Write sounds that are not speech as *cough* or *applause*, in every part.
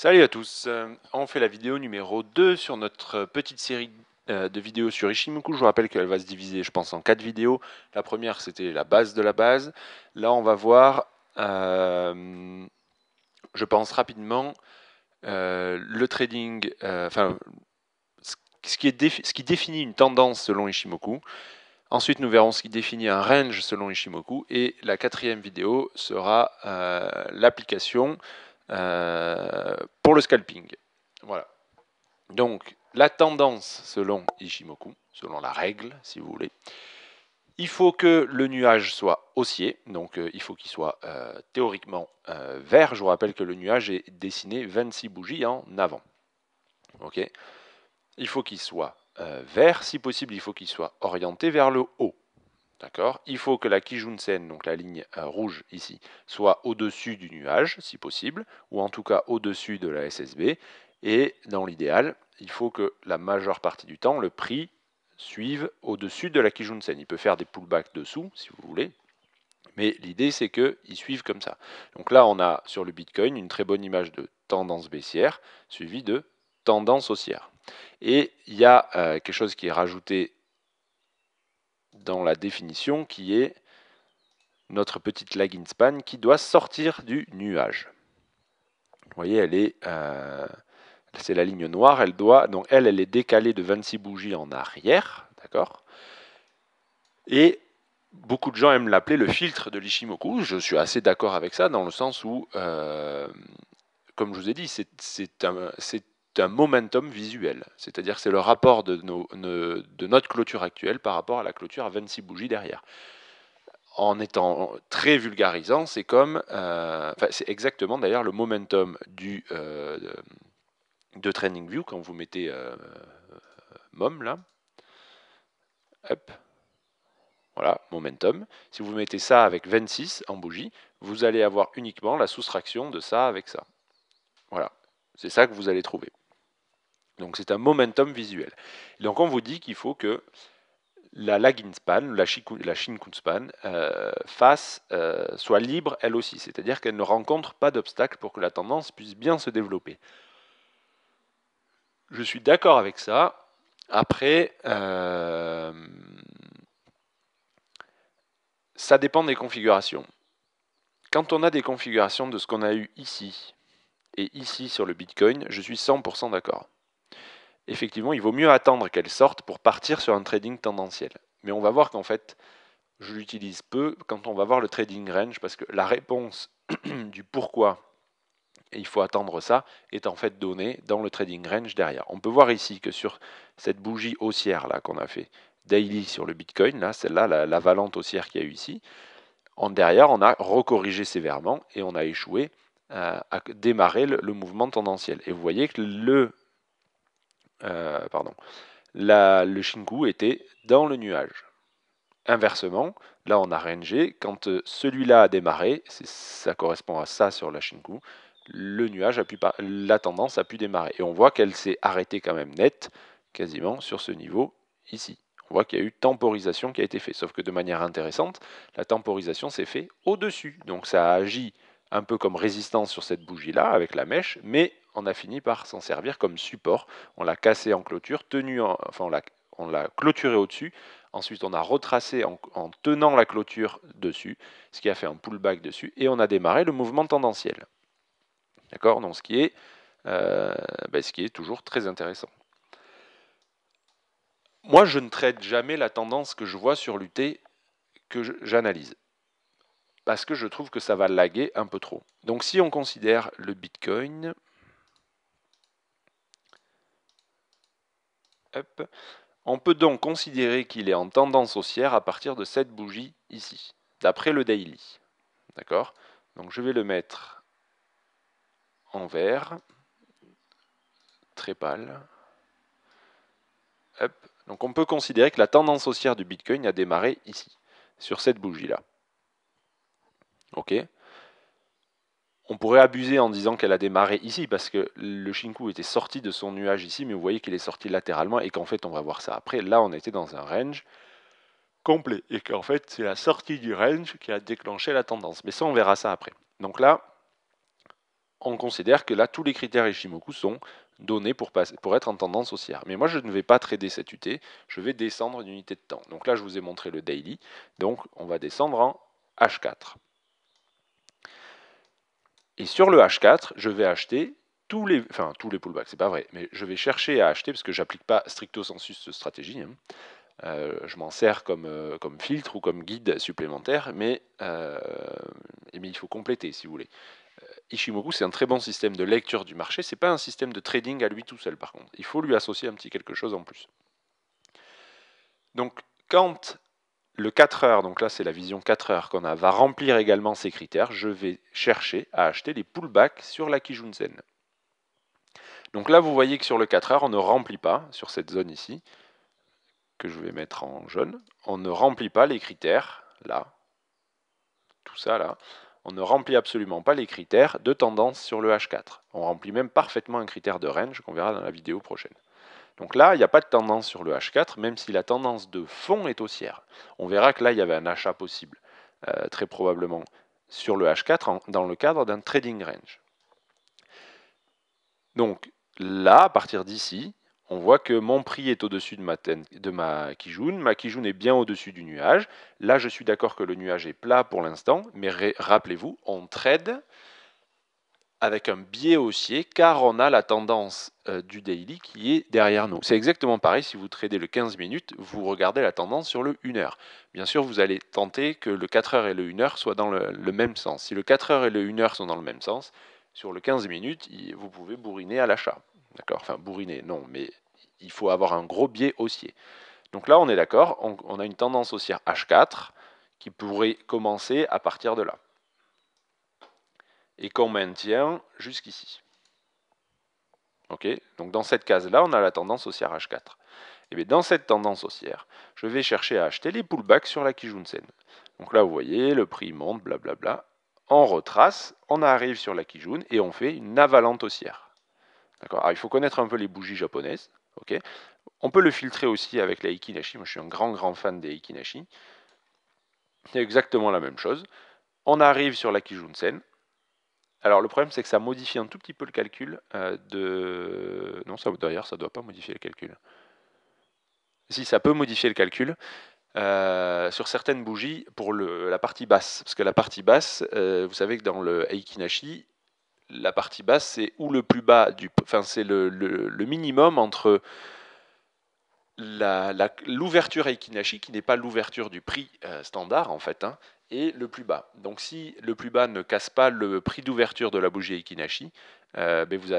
Salut à tous, euh, on fait la vidéo numéro 2 sur notre euh, petite série euh, de vidéos sur Ishimoku. Je vous rappelle qu'elle va se diviser, je pense, en 4 vidéos. La première, c'était la base de la base. Là, on va voir, je pense rapidement, le trading, enfin, ce ce qui définit une tendance selon Ishimoku. Ensuite, nous verrons ce qui définit un range selon Ishimoku. Et la quatrième vidéo sera l'application euh, pour le scalping. Voilà. Donc, la tendance selon Ishimoku, selon la règle, si vous voulez, il faut que le nuage soit haussier, donc euh, il faut qu'il soit euh, théoriquement vert. Je vous rappelle que le nuage est dessiné 26 bougies en avant. ok, il faut qu'il soit vert, si possible, il faut qu'il soit orienté vers le haut. D'accord Il faut que la Kijunsen, donc la ligne euh, rouge ici, soit au-dessus du nuage, si possible, ou en tout cas au-dessus de la SSB. Et dans l'idéal, il faut que la majeure partie du temps, le prix suive au-dessus de la Kijunsen. Il peut faire des pullbacks dessous, si vous voulez. Mais l'idée, c'est qu'ils suivent comme ça. Donc là, on a sur le Bitcoin une très bonne image de tendance baissière, suivie de tendance haussière. Et il y a euh, quelque chose qui est rajouté dans la définition qui est notre petite lag in span qui doit sortir du nuage. Vous voyez, elle est, euh, c'est la ligne noire, elle doit, donc elle, est décalée de 26 bougies en arrière, d'accord Et beaucoup de gens aiment l'appeler le filtre de l'Ishimoku, je suis assez d'accord avec ça, dans le sens où, euh, comme je vous ai dit, c'est un, momentum visuel, c'est-à-dire c'est le rapport de, nos, de notre clôture actuelle par rapport à la clôture à 26 bougies derrière en étant très vulgarisant, c'est comme, euh, c'est exactement d'ailleurs le momentum du euh, de Training View quand vous mettez euh, mom là, hop, voilà, momentum. Si vous mettez ça avec 26 en bougie, vous allez avoir uniquement la soustraction de ça avec ça. Voilà, c'est ça que vous allez trouver. Donc c'est un momentum visuel. Donc on vous dit qu'il faut que la span, la, la span, euh, fasse, euh, soit libre elle aussi, c'est-à-dire qu'elle ne rencontre pas d'obstacle pour que la tendance puisse bien se développer. Je suis d'accord avec ça. Après, euh, ça dépend des configurations. Quand on a des configurations de ce qu'on a eu ici et ici sur le Bitcoin, je suis 100% d'accord effectivement, il vaut mieux attendre qu'elle sorte pour partir sur un trading tendanciel. Mais on va voir qu'en fait, je l'utilise peu quand on va voir le trading range, parce que la réponse *clears throat* du pourquoi il faut attendre ça est en fait donnée dans le trading range derrière. On peut voir ici que sur cette bougie haussière là qu'on a fait daily sur le Bitcoin, là, celle-là, la, valente haussière qu'il y a eu ici, en derrière, on a recorrigé sévèrement et on a échoué euh, à démarrer le, mouvement tendanciel. Et vous voyez que le euh, pardon, la, le Shinku était dans le nuage. Inversement, là on a RNG, quand euh, celui-là a démarré, ça correspond à ça sur la Shinku, le nuage a pu, la tendance a pu démarrer. Et on voit qu'elle s'est arrêtée quand même net, quasiment sur ce niveau ici. On voit qu'il y a eu temporisation qui a été faite, sauf que de manière intéressante, la temporisation s'est faite au-dessus. Donc ça a agi un peu comme résistance sur cette bougie-là avec la mèche, mais on a fini par s'en servir comme support. On l'a cassé en clôture, tenu enfin on l'a, clôturé au-dessus. Ensuite, on a retracé en, tenant la clôture dessus, ce qui a fait un pullback dessus, et on a démarré le mouvement tendanciel. D'accord Donc, ce qui, est, euh, ben, ce qui est toujours très intéressant. Moi, je ne traite jamais la tendance que je vois sur l'UT que j'analyse parce que je trouve que ça va laguer un peu trop. Donc si on considère le Bitcoin, On peut donc considérer qu'il est en tendance haussière à partir de cette bougie ici, d'après le daily. D'accord Donc je vais le mettre en vert, très pâle. Donc on peut considérer que la tendance haussière du Bitcoin a démarré ici, sur cette bougie-là. OK on pourrait abuser en disant qu'elle a démarré ici, parce que le Shinku était sorti de son nuage ici, mais vous voyez qu'il est sorti latéralement, et qu'en fait, on va voir ça après. Là, on était dans un range complet, et qu'en fait, c'est la sortie du range qui a déclenché la tendance. Mais ça, on verra ça après. Donc là, on considère que là, tous les critères Ishimoku sont donnés pour, pour être en tendance haussière. Mais moi, je ne vais pas trader cette UT, je vais descendre une unité de temps. Donc là, je vous ai montré le daily, donc on va descendre en H4. Et sur le H4, je vais acheter tous les, enfin tous les pullbacks, c'est pas vrai, mais je vais chercher à acheter parce que j'applique pas stricto sensus cette stratégie. Hein. Euh, je m'en sers comme, euh, comme, filtre ou comme guide supplémentaire, mais, euh, il faut compléter si vous voulez. Ishimoku, c'est un très bon système de lecture du marché, c'est pas un système de trading à lui tout seul par contre. Il faut lui associer un petit quelque chose en plus. Donc, quand le 4 heures, donc là c'est la vision 4 heures qu'on a, va remplir également ces critères. Je vais chercher à acheter des pullbacks sur la Kijunzen. Donc là vous voyez que sur le 4 heures on ne remplit pas, sur cette zone ici, que je vais mettre en jaune, on ne remplit pas les critères, là, tout ça là, on ne remplit absolument pas les critères de tendance sur le H4. On remplit même parfaitement un critère de range qu'on verra dans la vidéo prochaine. Donc là, il n'y a pas de tendance sur le H4, même si la tendance de fond est haussière. On verra que là, il y avait un achat possible, euh, très probablement, sur le H4 dans le cadre d'un trading range. Donc là, à partir d'ici, on voit que mon prix est au-dessus de ma, de ma Kijun, ma Kijun est bien au-dessus du nuage. Là, je suis d'accord que le nuage est plat pour l'instant, mais rappelez-vous, on trade avec un biais haussier car on a la tendance euh, du daily qui est derrière nous. C'est exactement pareil si vous tradez le 15 minutes, vous regardez la tendance sur le 1 heure. Bien sûr, vous allez tenter que le 4 heures et le 1 heure soient dans le, même sens. Si le 4 heures et le 1 heure sont dans le même sens, sur le 15 minutes, vous pouvez bourriner à l'achat. D'accord Enfin, bourriner, non, mais il faut avoir un gros biais haussier. Donc là, on est d'accord, on a une tendance haussière H4 qui pourrait commencer à partir de là et qu'on maintient jusqu'ici. Donc dans cette case-là, on a la tendance haussière H4. Et eh bien dans cette tendance haussière, je vais chercher à acheter les pullbacks sur la Kijunsen. Donc là, vous voyez, le prix monte, blablabla. On retrace, on arrive sur la Kijun et on fait une avalante haussière. D'accord ah, il faut connaître un peu les bougies japonaises. on peut le filtrer aussi avec la Ikinashi. Moi, je suis un grand, grand fan des Ikinashi. C'est exactement la même chose. On arrive sur la Kijunsen, alors le problème c'est que ça modifie un tout petit peu le calcul euh, de... Non, ça, d'ailleurs ça ne doit pas modifier le calcul. Si, ça peut modifier le calcul. Euh, sur certaines bougies pour la partie basse. Parce que la partie basse, euh, vous savez que dans le Eikinashi, la partie basse, c'est où le plus bas du. Enfin, c'est le, minimum entre l'ouverture la, Eikinashi, qui n'est pas l'ouverture du prix standard, en fait, hein, et le plus bas. Donc si le plus bas ne casse pas le prix d'ouverture de la bougie Ikinashi, euh, ben vous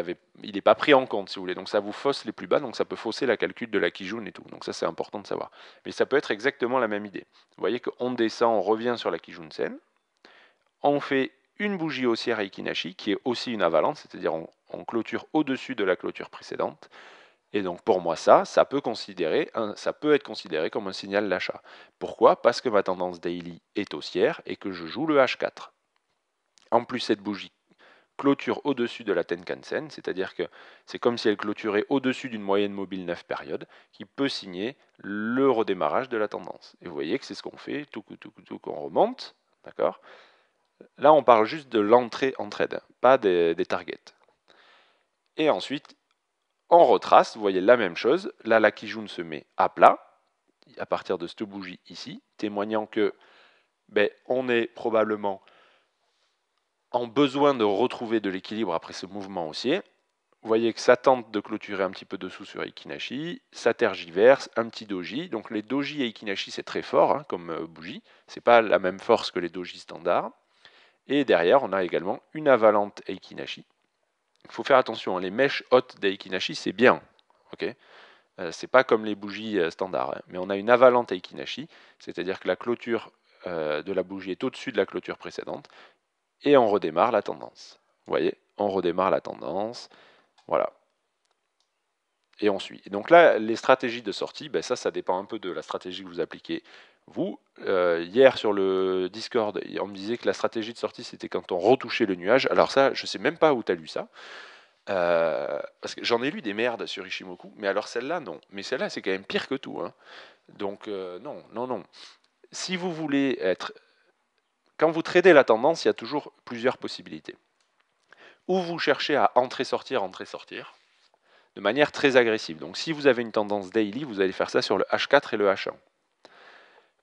il n'est pas pris en compte, si vous voulez. Donc ça vous fausse les plus bas, donc ça peut fausser la calcul de la Kijun et tout. Donc ça, c'est important de savoir. Mais ça peut être exactement la même idée. Vous voyez qu'on descend, on revient sur la Kijun Sen, on fait une bougie haussière à Ikinashi, qui est aussi une avalanche, c'est-à-dire on, on clôture au-dessus de la clôture précédente, et donc pour moi ça, ça peut, être considéré comme un signal d'achat. Pourquoi Parce que ma tendance daily est haussière et que je joue le H4. En plus cette bougie clôture au-dessus de la Tenkan-sen, c'est-à-dire que c'est comme si elle clôturait au-dessus d'une moyenne mobile 9 périodes, qui peut signer le redémarrage de la tendance. Et vous voyez que c'est ce qu'on fait, tout, tout, tout, qu'on remonte, d'accord Là, on parle juste de l'entrée en trade, pas des, des targets. Et ensuite, en retrace, vous voyez la même chose. Là, la Kijun se met à plat, à partir de cette bougie ici, témoignant que ben, on est probablement en besoin de retrouver de l'équilibre après ce mouvement haussier. Vous voyez que ça tente de clôturer un petit peu dessous sur Ikinashi, ça tergiverse, un petit doji. Donc les doji et Ikinashi, c'est très fort hein, comme euh, bougie. C'est pas la même force que les doji standards. Et derrière, on a également une avalante Ikinashi il faut faire attention. Hein. Les mèches hautes d'Aikinashi, c'est bien. ok euh, c'est pas comme les bougies standard euh, standards. Hein. Mais on a une avalante Aikinashi, c'est-à-dire que la clôture euh, de la bougie est au-dessus de la clôture précédente. Et on redémarre la tendance. Vous voyez On redémarre la tendance. Voilà. Et on suit. donc là, les stratégies de sortie, ben ça, ça dépend un peu de la stratégie que vous appliquez. Vous, euh, hier sur le Discord, on me disait que la stratégie de sortie, c'était quand on retouchait le nuage. Alors ça, je sais même pas où tu as lu ça. Euh, parce que j'en ai lu des merdes sur Ishimoku, mais alors celle-là, non. Mais celle-là, c'est quand même pire que tout. Hein. Donc, euh, non, non, non. Si vous voulez être... Quand vous tradez la tendance, il y a toujours plusieurs possibilités. Ou vous cherchez à entrer-sortir, entrer-sortir, de manière très agressive. Donc si vous avez une tendance daily, vous allez faire ça sur le H4 et le H1.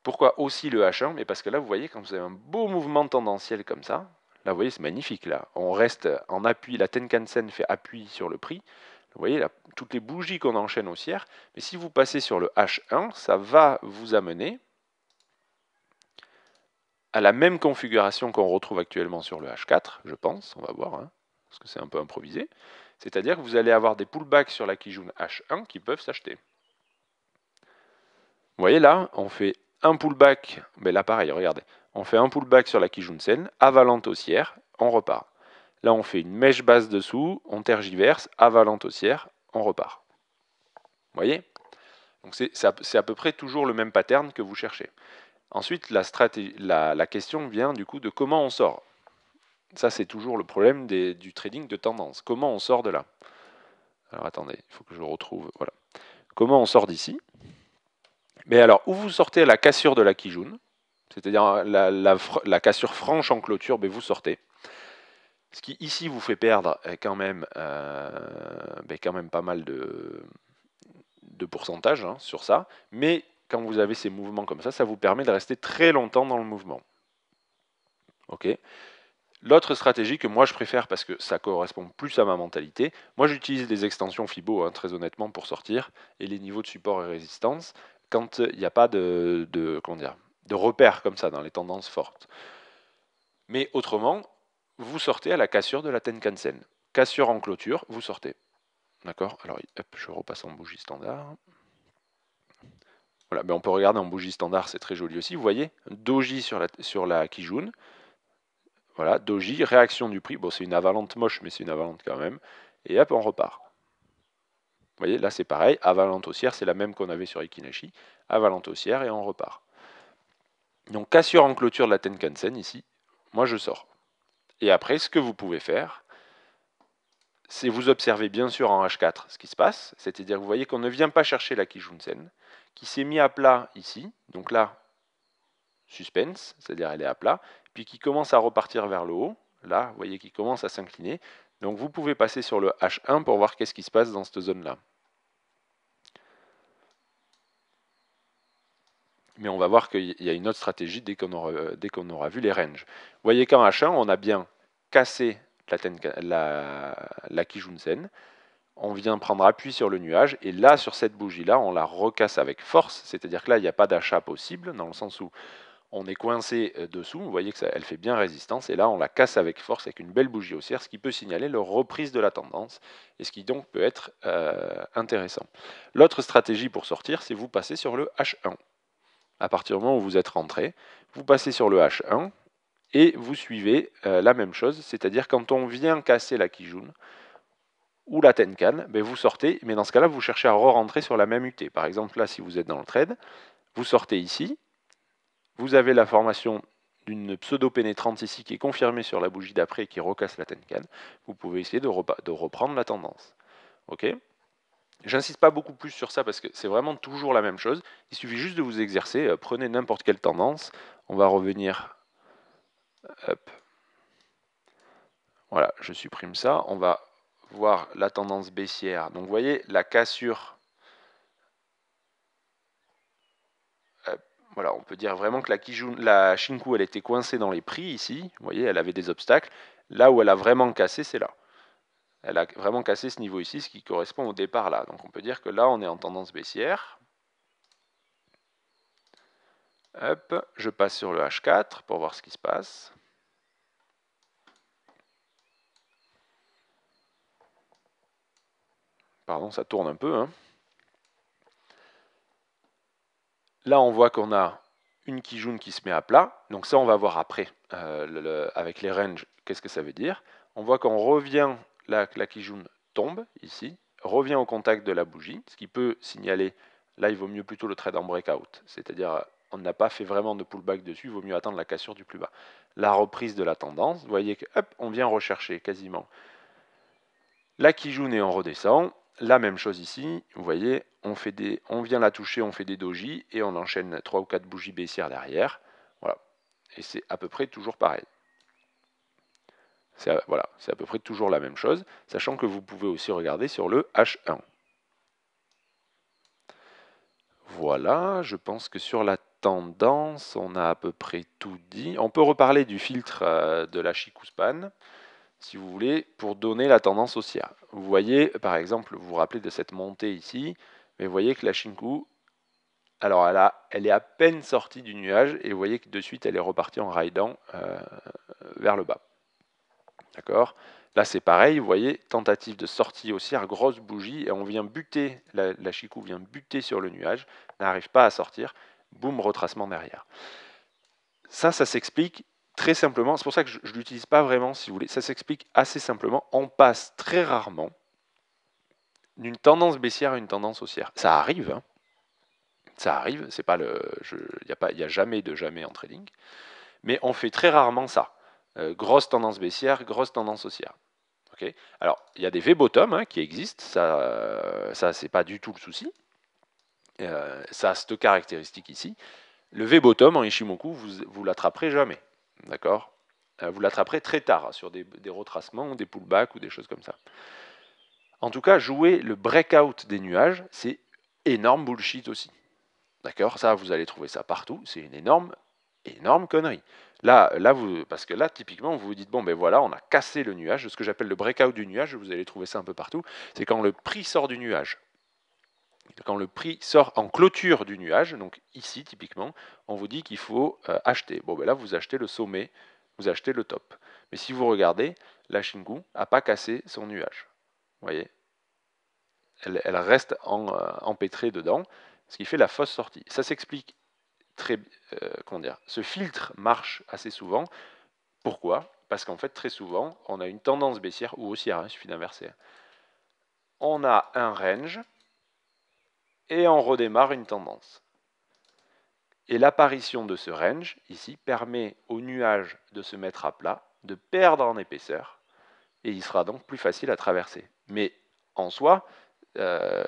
Pourquoi aussi le H1 Mais parce que là, vous voyez, quand vous avez un beau mouvement tendanciel comme ça, là, vous voyez, c'est magnifique. Là, on reste en appui. La Tenkan-sen fait appui sur le prix. Vous voyez, toutes les bougies qu'on enchaîne haussières. Mais si vous passez sur le H1, ça va vous amener à la même configuration qu'on retrouve actuellement sur le H4, je pense. On va voir, hein, parce que c'est un peu improvisé. C'est-à-dire que vous allez avoir des pullbacks sur la Kijun H1 qui peuvent s'acheter. Vous voyez là, on fait un pullback, mais ben là pareil, regardez, on fait un pullback sur la Kijunsen, avalante haussière, on repart. Là, on fait une mèche basse dessous, on tergiverse, avalante haussière, on repart. Vous voyez Donc c'est à, peu près toujours le même pattern que vous cherchez. Ensuite, la, question vient du coup de comment on sort. Ça, c'est toujours le problème du trading de tendance. Comment on sort de là Alors attendez, il faut que je retrouve. Voilà. Comment on sort d'ici mais alors, où vous sortez la cassure de la Kijun, c'est-à-dire la, cassure franche en clôture, vous sortez. Ce qui ici vous fait perdre euh, quand même, euh, ben, quand même pas mal de, pourcentage hein, sur ça. Mais quand vous avez ces mouvements comme ça, ça vous permet de rester très longtemps dans le mouvement. Ok L'autre stratégie que moi je préfère parce que ça correspond plus à ma mentalité, moi j'utilise des extensions FIBO hein, très honnêtement pour sortir et les niveaux de support et résistance quand il n'y a pas de, de repères comme ça dans les tendances fortes. Mais autrement, vous sortez à la cassure de la Sen. Cassure en clôture, vous sortez. D'accord Alors, je repasse en bougie standard. Voilà, mais ben, on peut regarder en bougie standard, c'est très joli aussi. Vous voyez, doji sur la, sur la Kijun. Voilà, doji, réaction du prix. Bon, c'est une avalante moche, mais c'est une avalante quand même. Et hop, on repart. Vous voyez, là c'est pareil, à haussière, c'est la même qu'on avait sur Ikinashi, à haussière, et on repart. Donc cassure en clôture de la Tenkansen ici, moi je sors. Et après, ce que vous pouvez faire, c'est vous observez bien sûr en H4 ce qui se passe, c'est-à-dire vous voyez qu'on ne vient pas chercher la Kijun-sen, qui s'est mis à plat ici, donc là, suspense, c'est-à-dire elle est à plat, puis qui commence à repartir vers le haut, là, vous voyez qu'il commence à s'incliner, donc vous pouvez passer sur le H1 pour voir qu'est-ce qui se passe dans cette zone-là. Mais on va voir qu'il y a une autre stratégie dès qu'on aura, aura, vu les ranges. Vous voyez qu'en H1, on a bien cassé la, la, la On vient prendre appui sur le nuage. Et là, sur cette bougie-là, on la recasse avec force. C'est-à-dire que là, il n'y a pas d'achat possible, dans le sens où on est coincé euh, dessous, vous voyez qu'elle fait bien résistance, et là on la casse avec force, avec une belle bougie haussière, ce qui peut signaler leur reprise de la tendance, et ce qui donc peut être euh, intéressant. L'autre stratégie pour sortir, c'est vous passer sur le H1. À partir du moment où vous êtes rentré, vous passez sur le H1, et vous suivez euh, la même chose, c'est-à-dire quand on vient casser la Kijun, ou la Tenkan, ben, vous sortez, mais dans ce cas-là, vous cherchez à re-rentrer sur la même UT. Par exemple, là, si vous êtes dans le trade, vous sortez ici, vous avez la formation d'une pseudo-pénétrante ici qui est confirmée sur la bougie d'après et qui recasse la Tenkan. Vous pouvez essayer de, reprendre la tendance. Ok J'insiste pas beaucoup plus sur ça parce que c'est vraiment toujours la même chose. Il suffit juste de vous exercer. Euh, prenez n'importe quelle tendance. On va revenir. Voilà, je supprime ça. On va voir la tendance baissière. Donc vous voyez, la cassure Voilà, on peut dire vraiment que la, la Shinku, elle était coincée dans les prix ici. Vous voyez, elle avait des obstacles. Là où elle a vraiment cassé, c'est là. Elle a vraiment cassé ce niveau ici, ce qui correspond au départ là. Donc on peut dire que là, on est en tendance baissière. Hop, je passe sur le H4 pour voir ce qui se passe. Pardon, ça tourne un peu. Hein. Là, on voit qu'on a une Kijun qui se met à plat. Donc ça, on va voir après euh, avec les ranges, qu'est-ce que ça veut dire. On voit qu'on revient, la, la Kijun tombe ici, revient au contact de la bougie, ce qui peut signaler, là, il vaut mieux plutôt le trade en breakout, c'est-à-dire on n'a pas fait vraiment de pullback dessus, il vaut mieux attendre la cassure du plus bas. La reprise de la tendance, vous voyez qu'on on vient rechercher quasiment la Kijun et on redescend, la même chose ici, vous voyez, on, fait on vient la toucher, on fait des doji, et on enchaîne 3 ou 4 bougies baissières derrière. Voilà. Et c'est à peu près toujours pareil. C'est à peu près toujours la même chose, sachant que vous pouvez aussi regarder sur le H1. Voilà, je pense que sur la tendance, on a à peu près tout dit. On peut reparler du filtre euh, de la Span si vous voulez, pour donner la tendance haussière. Vous voyez, par exemple, vous vous rappelez de cette montée ici, mais vous voyez que la Shinku, alors elle, a, elle est à peine sortie du nuage, et vous voyez que de suite, elle est repartie en raidant euh, vers le bas. D'accord Là, c'est pareil, vous voyez, tentative de sortie haussière, grosse bougie, et on vient buter, la, la vient buter sur le nuage, n'arrive pas à sortir, boum, retracement derrière. Ça, ça s'explique très simplement, c'est pour ça que je ne l'utilise pas vraiment, si vous voulez, ça s'explique assez simplement, on passe très rarement d'une tendance baissière à une tendance haussière. Ça arrive, hein. ça arrive, c'est pas le, il n'y a, a jamais de jamais en trading, mais on fait très rarement ça. Euh, grosse tendance baissière, grosse tendance haussière. Alors, il y a des V-bottom hein, qui existent, ça, ça c'est pas du tout le souci. Euh, ça a cette caractéristique ici. Le V-bottom en Ishimoku, vous, vous l'attraperez jamais. D'accord euh, Vous l'attraperez très tard hein, sur des, retracements, des pullbacks ou des choses comme ça. En tout cas, jouer le breakout des nuages, c'est énorme bullshit aussi. D'accord Ça, vous allez trouver ça partout. C'est une énorme, énorme connerie. Là, là parce que là, typiquement, vous vous dites, bon, ben voilà, on a cassé le nuage. Ce que j'appelle le breakout du nuage, vous allez trouver ça un peu partout. C'est quand le prix sort du nuage quand le prix sort en clôture du nuage, donc ici typiquement, on vous dit qu'il faut euh, acheter. Bon, ben là, vous achetez le sommet, vous achetez le top. Mais si vous regardez, la Shingu n'a pas cassé son nuage. Vous voyez elle, reste euh, empêtrée dedans, ce qui fait la fausse sortie. Ça s'explique très... bien. Euh, comment Ce filtre marche assez souvent. Pourquoi Parce qu'en fait, très souvent, on a une tendance baissière ou haussière, hein, il suffit d'inverser. On a un range et on redémarre une tendance. Et l'apparition de ce range, ici, permet au nuage de se mettre à plat, de perdre en épaisseur, et il sera donc plus facile à traverser. Mais en soi, euh,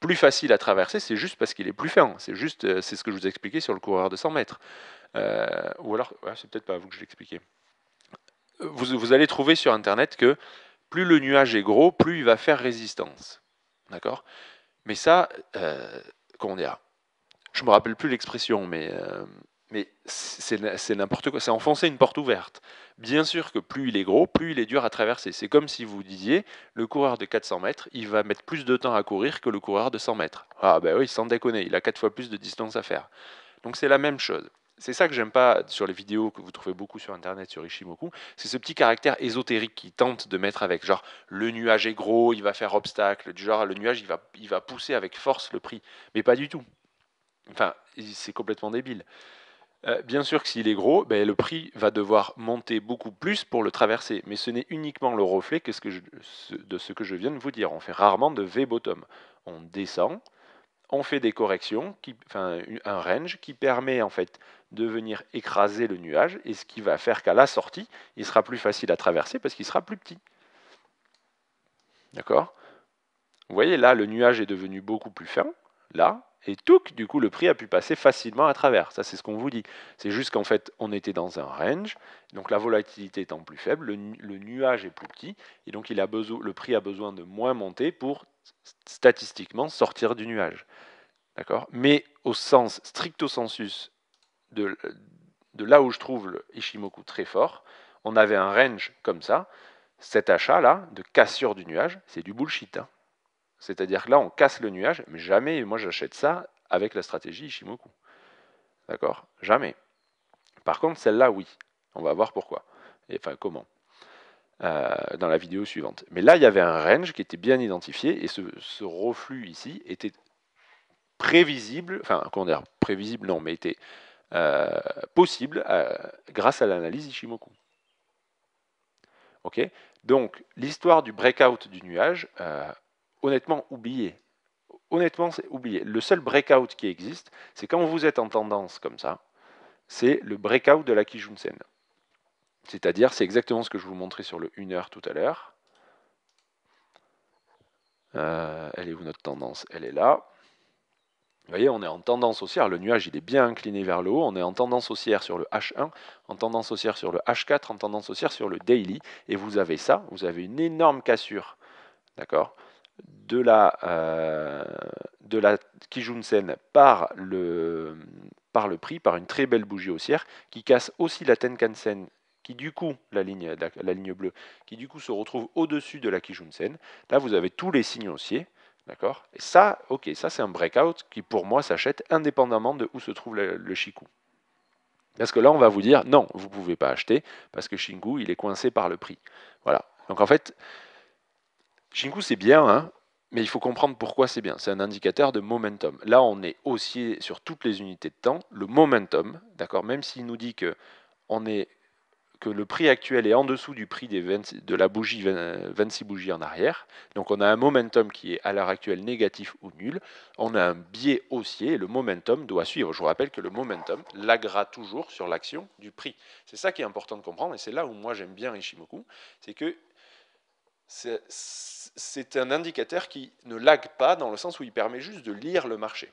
plus facile à traverser, c'est juste parce qu'il est plus fin. C'est juste, euh, c'est ce que je vous expliquais sur le coureur de 100 mètres. Euh, ou alors, c'est peut-être pas à vous que je l'expliquais. Vous, vous allez trouver sur Internet que plus le nuage est gros, plus il va faire résistance. D'accord mais ça, euh, comment dire Je me rappelle plus l'expression, mais, euh, mais c'est n'importe quoi. C'est enfoncer une porte ouverte. Bien sûr que plus il est gros, plus il est dur à traverser. C'est comme si vous disiez, le coureur de 400 mètres, il va mettre plus de temps à courir que le coureur de 100 mètres. Ah ben oui, sans déconner, il a 4 fois plus de distance à faire. Donc c'est la même chose c'est ça que j'aime pas sur les vidéos que vous trouvez beaucoup sur internet sur Ishimoku, c'est ce petit caractère ésotérique qui tente de mettre avec genre le nuage est gros, il va faire obstacle, du genre le nuage il va, il va pousser avec force le prix, mais pas du tout. Enfin, c'est complètement débile. Euh, bien sûr que s'il est gros, ben, le prix va devoir monter beaucoup plus pour le traverser, mais ce n'est uniquement le reflet de ce que je viens de vous dire. On fait rarement de V-bottom. On descend, on fait des corrections, qui, enfin, un range qui permet en fait de venir écraser le nuage, et ce qui va faire qu'à la sortie, il sera plus facile à traverser parce qu'il sera plus petit. D'accord Vous voyez, là, le nuage est devenu beaucoup plus fin, là, et tout, du coup, le prix a pu passer facilement à travers. Ça, c'est ce qu'on vous dit. C'est juste qu'en fait, on était dans un range, donc la volatilité étant plus faible, le, nuage est plus petit, et donc il a besoin, le prix a besoin de moins monter pour statistiquement sortir du nuage. D'accord Mais au sens stricto sensus de, là où je trouve le Ishimoku très fort, on avait un range comme ça. Cet achat-là, de cassure du nuage, c'est du bullshit. Hein. C'est-à-dire que là, on casse le nuage, mais jamais moi j'achète ça avec la stratégie Ishimoku. D'accord Jamais. Par contre, celle-là, oui. On va voir pourquoi. Et enfin, comment. Euh, dans la vidéo suivante. Mais là, il y avait un range qui était bien identifié et ce, ce reflux ici était prévisible, enfin, comment dire, prévisible, non, mais était euh, possible euh, grâce à l'analyse Ichimoku. Okay Donc, l'histoire du breakout du nuage, euh, honnêtement, oubliée. Honnêtement, c'est oublié. Le seul breakout qui existe, c'est quand vous êtes en tendance comme ça, c'est le breakout de la Kijunsen. C'est-à-dire, c'est exactement ce que je vous montrais sur le 1h tout à l'heure. elle est où notre tendance Elle est là. Vous voyez, on est en tendance haussière, le nuage il est bien incliné vers le haut, on est en tendance haussière sur le H1, en tendance haussière sur le H4, en tendance haussière sur le daily, et vous avez ça, vous avez une énorme cassure, d'accord de la, euh, de la Kijunsen par le, par le prix, par une très belle bougie haussière, qui casse aussi la Tenkan-sen qui du coup, la ligne, la, ligne bleue, qui du coup se retrouve au-dessus de la Kijunsen. Là, vous avez tous les signes haussiers, D'accord Et ça, ok, ça c'est un breakout qui pour moi s'achète indépendamment de où se trouve le, Shiku. Parce que là, on va vous dire, non, vous ne pouvez pas acheter, parce que Shingu, il est coincé par le prix. Voilà. Donc en fait, Shingu, c'est bien, hein, mais il faut comprendre pourquoi c'est bien. C'est un indicateur de momentum. Là, on est haussier sur toutes les unités de temps. Le momentum, d'accord, même s'il nous dit que on est que le prix actuel est en dessous du prix des de la bougie 26 bougies en arrière. Donc on a un momentum qui est à l'heure actuelle négatif ou nul. On a un biais haussier et le momentum doit suivre. Je vous rappelle que le momentum l'agra toujours sur l'action du prix. C'est ça qui est important de comprendre et c'est là où moi j'aime bien Ishimoku, c'est que c'est un indicateur qui ne lague pas dans le sens où il permet juste de lire le marché.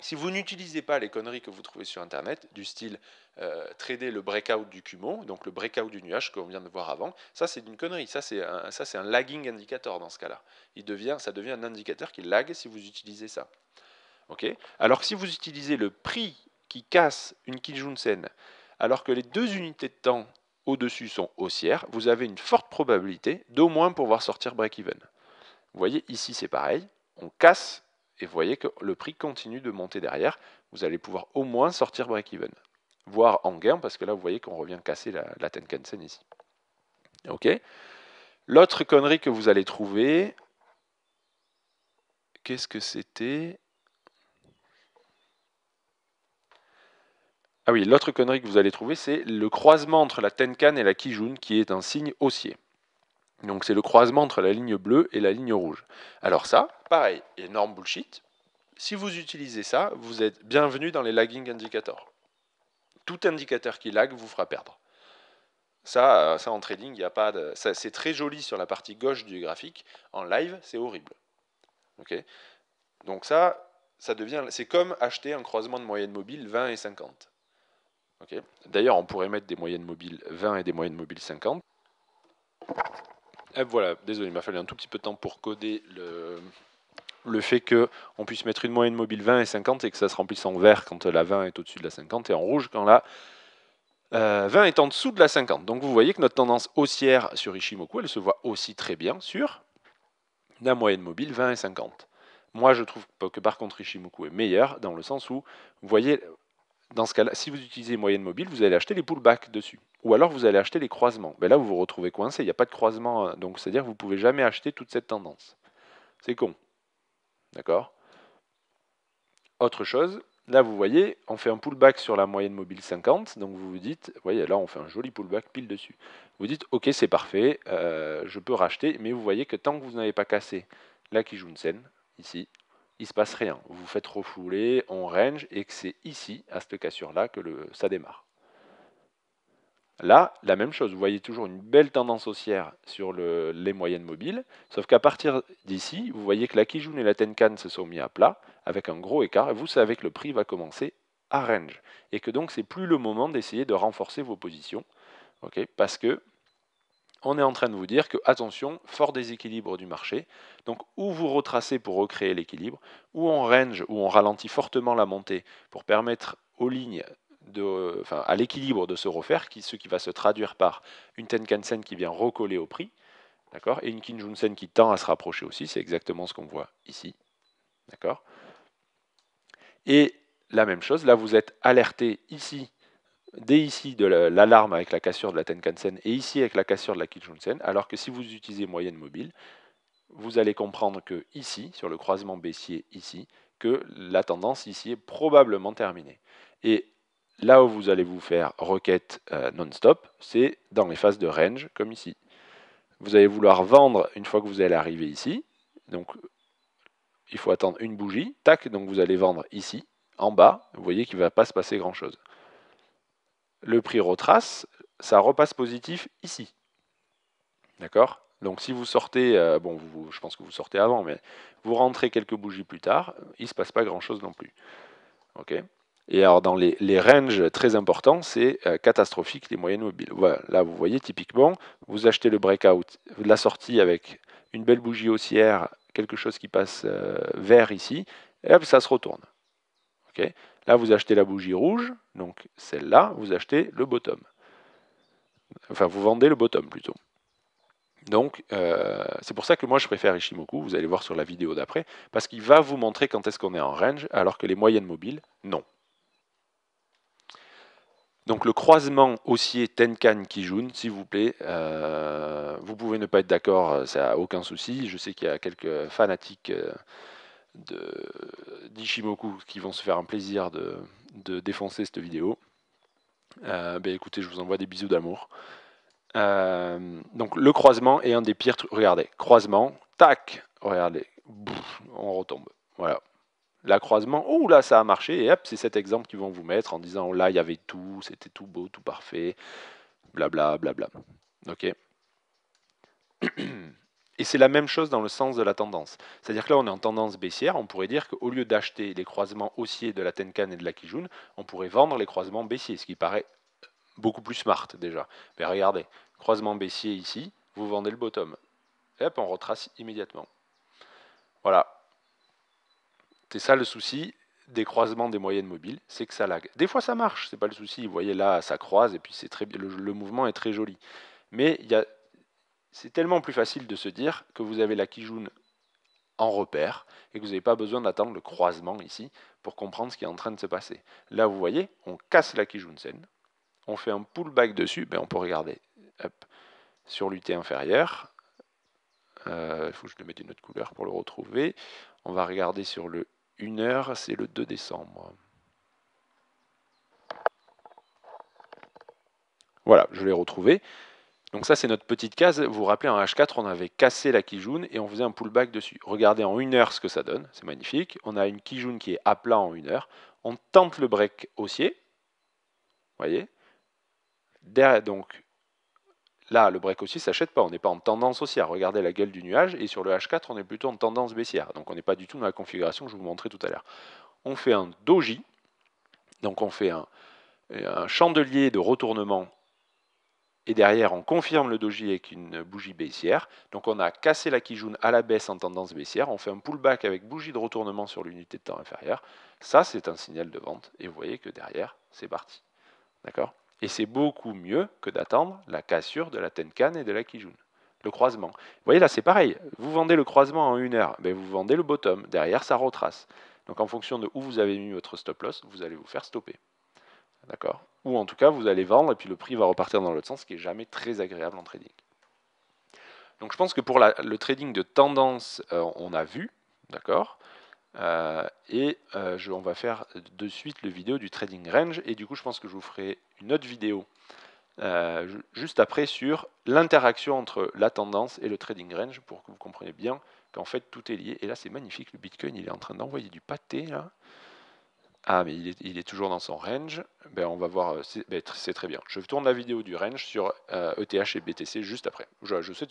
Si vous n'utilisez pas les conneries que vous trouvez sur Internet, du style euh, trader le breakout du Kumo, donc le breakout du nuage qu'on vient de voir avant, ça c'est une connerie, ça c'est un, un lagging indicator dans ce cas-là. Il devient, ça devient un indicateur qui lag si vous utilisez ça. Ok alors que si vous utilisez le prix qui casse une Kijunsen, alors que les deux unités de temps au-dessus sont haussières, vous avez une forte probabilité d'au moins pouvoir sortir break-even. Vous voyez, ici c'est pareil, on casse et vous voyez que le prix continue de monter derrière, vous allez pouvoir au moins sortir break-even, voire en gain, parce que là vous voyez qu'on revient casser la, Tenkan-sen ici. Ok L'autre connerie que vous allez trouver, qu'est-ce que c'était Ah oui, l'autre connerie que vous allez trouver, c'est le croisement entre la Tenkan et la Kijun, qui est un signe haussier. Donc c'est le croisement entre la ligne bleue et la ligne rouge. Alors ça, pareil, énorme bullshit. Si vous utilisez ça, vous êtes bienvenu dans les lagging indicators. Tout indicateur qui lag vous fera perdre. Ça, euh, ça en trading, il a pas de... Ça, c'est très joli sur la partie gauche du graphique. En live, c'est horrible. Donc ça, ça devient... C'est comme acheter un croisement de moyenne mobile 20 et 50. D'ailleurs, on pourrait mettre des moyennes mobiles 20 et des moyennes mobiles 50. Eh, voilà, désolé, il m'a fallu un tout petit peu de temps pour coder le, le fait qu'on puisse mettre une moyenne mobile 20 et 50 et que ça se remplisse en vert quand la 20 est au-dessus de la 50 et en rouge quand la 20 euh, est en dessous de la 50. Donc vous voyez que notre tendance haussière sur Ishimoku, elle se voit aussi très bien sur la moyenne mobile 20 et 50. Moi, je trouve que par contre Ishimoku est meilleur dans le sens où, vous voyez, dans ce cas-là, si vous utilisez moyenne mobile, vous allez acheter les pullbacks dessus. Ou alors vous allez acheter les croisements. Mais ben là, vous vous retrouvez coincé, il n'y a pas de croisement. Euh, donc, c'est-à-dire que vous ne pouvez jamais acheter toute cette tendance. C'est con. D'accord Autre chose, là, vous voyez, on fait un pullback sur la moyenne mobile 50. Donc, vous vous dites, vous voyez, là, on fait un joli pullback pile dessus. Vous dites, OK, c'est parfait, euh, je peux racheter. Mais vous voyez que tant que vous n'avez pas cassé la scène, ici, il ne se passe rien. Vous vous faites refouler, on range, et que c'est ici, à cette cassure-là, que ça démarre. Là, la même chose, vous voyez toujours une belle tendance haussière sur les moyennes mobiles, sauf qu'à partir d'ici, vous voyez que la Kijun et la Tenkan se sont mis à plat, avec un gros écart, et vous savez que le prix va commencer à range, et que donc c'est plus le moment d'essayer de renforcer vos positions, parce que on est en train de vous dire que, attention, fort déséquilibre du marché, donc ou vous retracez pour recréer l'équilibre, ou on range, ou on ralentit fortement la montée pour permettre aux lignes à l'équilibre de ce refaire, qui, ce qui va se traduire par une Tenkan-sen qui vient recoller au prix, d'accord, et une kinjun qui tend à se rapprocher aussi, c'est exactement ce qu'on voit ici, d'accord. Et la même chose, là vous êtes alerté ici, dès ici de l'alarme avec la cassure de la Tenkan-sen et ici avec la cassure de la kijun alors que si vous utilisez moyenne mobile, vous allez comprendre que ici, sur le croisement baissier ici, que la tendance ici est probablement terminée là où vous allez vous faire requête euh, non-stop, c'est dans les phases de range, comme ici. Vous allez vouloir vendre une fois que vous allez arriver ici. Donc, il faut attendre une bougie. Tac, donc vous allez vendre ici, en bas. Vous voyez qu'il ne va pas se passer grand-chose. Le prix retrace, ça repasse positif ici. D'accord donc si vous sortez, euh, bon, vous, je pense que vous sortez avant, mais vous rentrez quelques bougies plus tard, il ne se passe pas grand-chose non plus. ok et alors dans les, ranges très importants, c'est euh, catastrophique les moyennes mobiles. Voilà, là vous voyez typiquement, vous achetez le breakout, la sortie avec une belle bougie haussière, quelque chose qui passe euh, vert ici, et ça se retourne. là vous achetez la bougie rouge, donc celle-là, vous achetez le bottom. Enfin, vous vendez le bottom plutôt. Donc, euh, c'est pour ça que moi je préfère Ishimoku, vous allez voir sur la vidéo d'après, parce qu'il va vous montrer quand est-ce qu'on est en range, alors que les moyennes mobiles, non. Donc le croisement haussier Tenkan-Kijun, s'il vous plaît, euh, vous pouvez ne pas être d'accord, euh, ça n'a aucun souci. Je sais qu'il y a quelques fanatiques euh, d'Ishimoku qui vont se faire un plaisir de, défoncer cette vidéo. ben écoutez, je vous envoie des bisous d'amour. donc le croisement est un des pires trucs. Regardez, croisement, tac, regardez, on retombe. Voilà croisement oh là, ça a marché, et hop, c'est cet exemple qu'ils vont vous mettre en disant, là, il y avait tout, c'était tout beau, tout parfait, blabla, blabla. Ok Et c'est la même chose dans le sens de la tendance. C'est-à-dire que là, on est en tendance baissière, on pourrait dire qu'au lieu d'acheter les croisements haussiers de la Tenkan et de la Kijun, on pourrait vendre les croisements baissiers, ce qui paraît beaucoup plus smart déjà. Mais regardez, croisement baissier ici, vous vendez le bottom. hop, on retrace immédiatement. Voilà, c'est ça le souci des croisements des moyennes mobiles, c'est que ça lag. Des fois ça marche, c'est pas le souci. Vous voyez là, ça croise et puis c'est très le, mouvement est très joli. Mais c'est tellement plus facile de se dire que vous avez la Kijun en repère et que vous n'avez pas besoin d'attendre le croisement ici pour comprendre ce qui est en train de se passer. Là, vous voyez, on casse la Kijunsen, on fait un pullback dessus, ben, on peut regarder sur l'UT inférieur. Euh, il faut que je le mette une autre couleur pour le retrouver. On va regarder sur le une heure, c'est le 2 décembre. Voilà, je l'ai retrouvé. Donc ça, c'est notre petite case. Vous vous rappelez, en H4, on avait cassé la Kijun et on faisait un pullback dessus. Regardez en une heure ce que ça donne. C'est magnifique. On a une Kijun qui est à plat en une heure. On tente le break haussier. Vous voyez Derrière, donc, Là, le break aussi s'achète pas. On n'est pas en tendance haussière. Regardez la gueule du nuage. Et sur le H4, on est plutôt en tendance baissière. Donc on n'est pas du tout dans la configuration que je vous montrais tout à l'heure. On fait un doji. Donc on fait un, chandelier de retournement. Et derrière, on confirme le doji avec une bougie baissière. Donc on a cassé la Kijun à la baisse en tendance baissière. On fait un pullback avec bougie de retournement sur l'unité de temps inférieure. Ça, c'est un signal de vente. Et vous voyez que derrière, c'est parti. D'accord et c'est beaucoup mieux que d'attendre la cassure de la Tenkan et de la Kijun. Le croisement. Vous voyez là, c'est pareil. Vous vendez le croisement en une heure, ben vous vendez le bottom. Derrière, ça retrace. Donc en fonction de où vous avez mis votre stop loss, vous allez vous faire stopper. D'accord Ou en tout cas, vous allez vendre et puis le prix va repartir dans l'autre sens, ce qui n'est jamais très agréable en trading. Donc je pense que pour le trading de tendance, euh, on a vu, d'accord euh, et euh, on va faire de suite le vidéo du trading range. Et du coup, je pense que je vous ferai une autre vidéo euh, juste après sur l'interaction entre la tendance et le trading range pour que vous compreniez bien qu'en fait tout est lié. Et là, c'est magnifique. Le Bitcoin, il est en train d'envoyer du pâté là. Ah, mais il est, il est, toujours dans son range. Ben, on va voir, ben, c'est très bien. Je tourne la vidéo du range sur ETH e et BTC juste après. Je, je sais